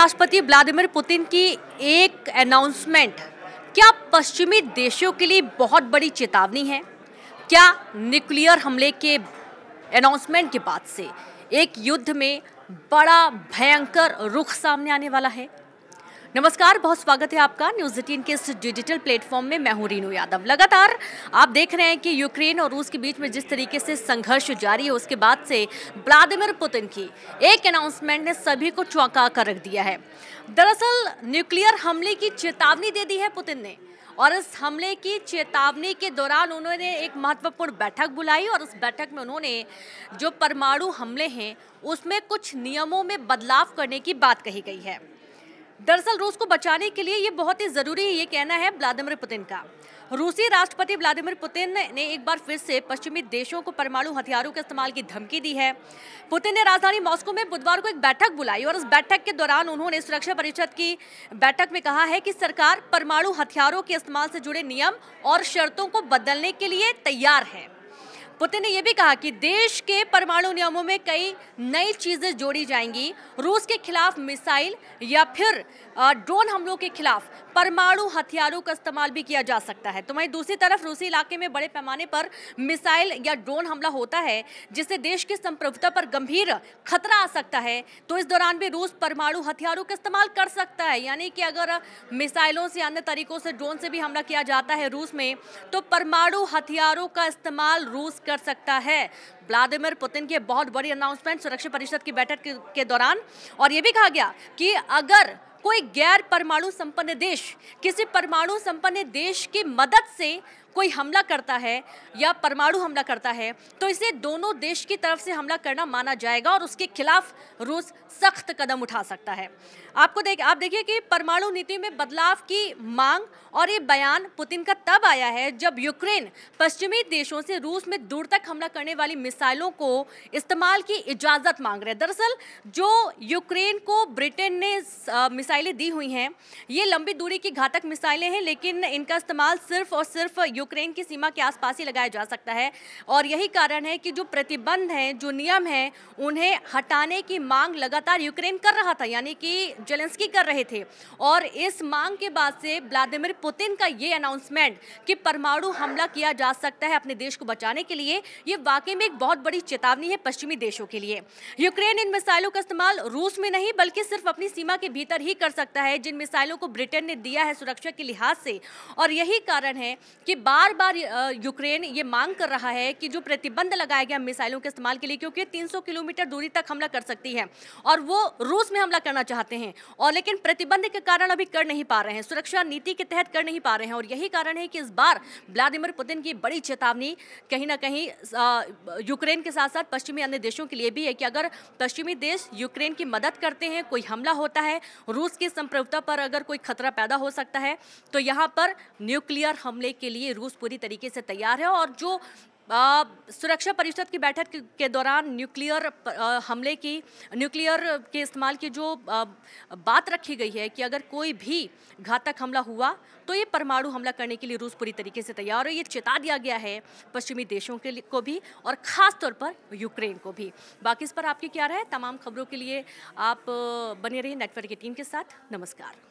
राष्ट्रपति Vladimir Putin की एक अनाउंसमेंट क्या पश्चिमी देशों के लिए बहुत बड़ी चेतावनी है क्या न्यूक्लियर हमले के अनाउंसमेंट के बाद से एक युद्ध में बड़ा भयंकर रुख सामने आने वाला है नमस्कार बहुत स्वागत है आपका न्यूज एटीन के इस डिजिटल प्लेटफॉर्म में मैं हूं रीनू यादव लगातार आप देख रहे हैं कि यूक्रेन और रूस के बीच में जिस तरीके से संघर्ष जारी है उसके बाद से व्लादिमिर पुतिन की एक अनाउंसमेंट ने सभी को चौंका कर रख दिया है दरअसल न्यूक्लियर हमले की चेतावनी दे दी है पुतिन ने और इस हमले की चेतावनी के दौरान उन्होंने एक महत्वपूर्ण बैठक बुलाई और उस बैठक में उन्होंने जो परमाणु हमले हैं उसमें कुछ नियमों में बदलाव करने की बात कही गई है दरअसल रूस को बचाने के लिए ये बहुत ही ज़रूरी है ये कहना है व्लादिमिर पुतिन का रूसी राष्ट्रपति व्लादिमिर पुतिन ने एक बार फिर से पश्चिमी देशों को परमाणु हथियारों के इस्तेमाल की धमकी दी है पुतिन ने राजधानी मॉस्को में बुधवार को एक बैठक बुलाई और उस बैठक के दौरान उन्होंने सुरक्षा परिषद की बैठक में कहा है कि सरकार परमाणु हथियारों के इस्तेमाल से जुड़े नियम और शर्तों को बदलने के लिए तैयार है पुतिन ने यह भी कहा कि देश के परमाणु नियमों में कई नई चीज़ें जोड़ी जाएंगी रूस के खिलाफ मिसाइल या फिर ड्रोन हमलों के खिलाफ परमाणु हथियारों का इस्तेमाल भी किया जा सकता है तो वहीं दूसरी तरफ रूसी इलाके में बड़े पैमाने पर मिसाइल या ड्रोन हमला होता है जिससे देश की संप्रभुता पर गंभीर खतरा आ सकता है तो इस दौरान भी रूस परमाणु हथियारों का इस्तेमाल कर सकता है यानी कि अगर मिसाइलों से अन्य तरीकों से ड्रोन से भी हमला किया जाता है रूस में तो परमाणु हथियारों का इस्तेमाल रूस कर सकता है व्लादिमिर पुतिन की बहुत बड़ी अनाउंसमेंट सुरक्षा परिषद की बैठक के, के दौरान और ये भी कहा गया कि अगर कोई गैर परमाणु संपन्न देश किसी परमाणु संपन्न देश की मदद से कोई हमला करता है या परमाणु हमला करता है तो इसे दोनों देश की तरफ से हमला करना माना जाएगा और उसके खिलाफ रूस सख्त कदम उठा सकता है आपको देख आप देखिए कि परमाणु नीति में बदलाव की मांग और ये बयान पुतिन का तब आया है जब यूक्रेन पश्चिमी देशों से रूस में दूर तक हमला करने वाली मिसाइलों को इस्तेमाल की इजाज़त मांग रहे हैं दरअसल जो यूक्रेन को ब्रिटेन ने मिसाइलें दी हुई हैं ये लंबी दूरी की घातक मिसाइलें हैं लेकिन इनका इस्तेमाल सिर्फ और सिर्फ यूक्रेन की सीमा के आसपास ही लगाया जा सकता है और यही कारण है कि जो प्रतिबंध हैं जो नियम हैं उन्हें हटाने की मांग लगातार यूक्रेन कर रहा था यानी कि जेलेंस्की कर रहे थे और इस मांग के बाद से व्लादिमिर पुतिन का ये अनाउंसमेंट कि परमाणु हमला किया जा सकता है अपने देश को बचाने के लिए ये वाकई में एक बहुत बड़ी चेतावनी है पश्चिमी देशों के लिए यूक्रेन इन मिसाइलों का इस्तेमाल रूस में नहीं बल्कि सिर्फ अपनी सीमा के भीतर ही कर सकता है जिन मिसाइलों को ब्रिटेन ने दिया है सुरक्षा के लिहाज से और यही कारण है कि बार बार यूक्रेन ये मांग कर रहा है कि जो प्रतिबंध लगाया गया मिसाइलों के इस्तेमाल के लिए क्योंकि 300 किलोमीटर दूरी तक हमला कर सकती है और वो रूस में हमला करना चाहते हैं और लेकिन प्रतिबंध के कारण अभी कर नहीं पा रहे हैं सुरक्षा नीति के तहत कर नहीं पा रहे हैं और यही कारण है कि इस बार व्लादिमिर पुतिन की बड़ी चेतावनी कहीं ना कहीं यूक्रेन के साथ साथ पश्चिमी अन्य देशों के लिए भी है कि अगर पश्चिमी देश यूक्रेन की मदद करते हैं कोई हमला होता है रूस की संप्रभुता पर अगर कोई खतरा पैदा हो सकता है तो यहाँ पर न्यूक्लियर हमले के लिए रूस पूरी तरीके से तैयार है और जो आ, सुरक्षा परिषद की बैठक के, के दौरान न्यूक्लियर हमले की न्यूक्लियर के इस्तेमाल की जो आ, बात रखी गई है कि अगर कोई भी घातक हमला हुआ तो ये परमाणु हमला करने के लिए रूस पूरी तरीके से तैयार है ये चेता दिया गया है पश्चिमी देशों के लिए को भी और ख़ास तौर पर यूक्रेन को भी बाकी इस पर आपकी क्या राय तमाम खबरों के लिए आप बने रहिए नेटवर्क की टीम के साथ नमस्कार